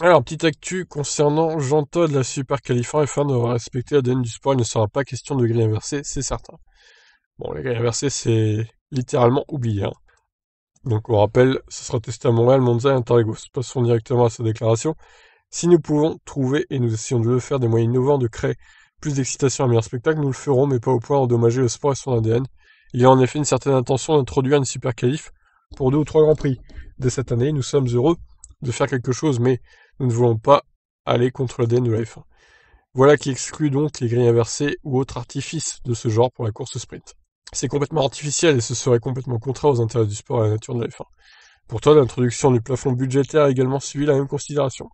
Alors, petite actu concernant Jean todd la super qualifiant F1 devra respecter l'ADN du sport, il ne sera pas question de grille inversée, c'est certain. Bon, les grilles inversées, c'est littéralement oublié. Hein. Donc, on rappelle, ce sera testé à Montréal, Monza et Interregos. Passons directement à sa déclaration. Si nous pouvons trouver, et nous essayons de le faire, des moyens innovants de créer plus d'excitation et un meilleur spectacle, nous le ferons, mais pas au point d'endommager le sport et son ADN. Il y a en effet une certaine intention d'introduire une super qualif pour deux ou trois grands prix. Dès cette année, nous sommes heureux de faire quelque chose, mais nous ne voulons pas aller contre l'ADN de la F1. Voilà qui exclut donc les grilles inversées ou autres artifices de ce genre pour la course sprint. C'est complètement artificiel et ce serait complètement contraire aux intérêts du sport et à la nature de la F1. Pour toi, l'introduction du plafond budgétaire a également suivi la même considération.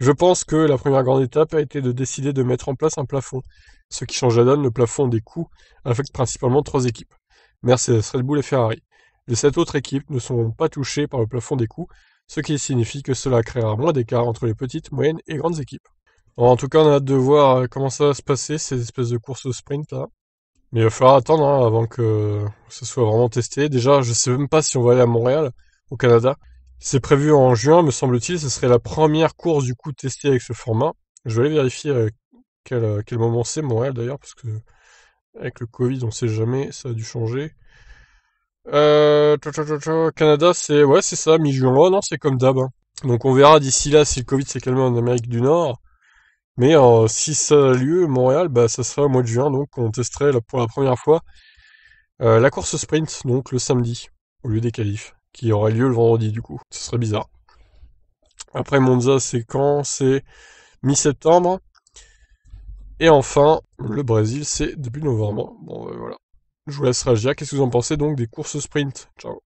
Je pense que la première grande étape a été de décider de mettre en place un plafond. Ce qui change la donne, le plafond des coûts affecte principalement trois équipes, Mercedes, Red Bull et Ferrari. Les sept autres équipes ne seront pas touchées par le plafond des coûts, ce qui signifie que cela créera moins d'écart entre les petites, moyennes et grandes équipes. en tout cas, on a hâte de voir euh, comment ça va se passer, ces espèces de courses au sprint là. Mais il va falloir attendre hein, avant que ce soit vraiment testé. Déjà, je sais même pas si on va aller à Montréal, au Canada. C'est prévu en juin, me semble-t-il. Ce serait la première course du coup testée avec ce format. Je vais aller vérifier euh, euh, quel, moment c'est Montréal d'ailleurs, parce que avec le Covid, on ne sait jamais, ça a dû changer. Euh, Canada, c'est ouais, c'est ça, mi-juin. Oh, non, c'est comme d'hab. Hein. Donc on verra d'ici là si le Covid s'est calmé en Amérique du Nord. Mais euh, si ça a lieu, Montréal, bah, ça sera au mois de juin. Donc on testerait pour la première fois euh, la course sprint, donc le samedi, au lieu des qualifs, qui auraient lieu le vendredi du coup. Ce serait bizarre. Après Monza, c'est quand C'est mi-septembre. Et enfin, le Brésil, c'est début novembre. Bon, ben, voilà. Je vous laisse réagir. Qu'est-ce que vous en pensez donc des courses sprint Ciao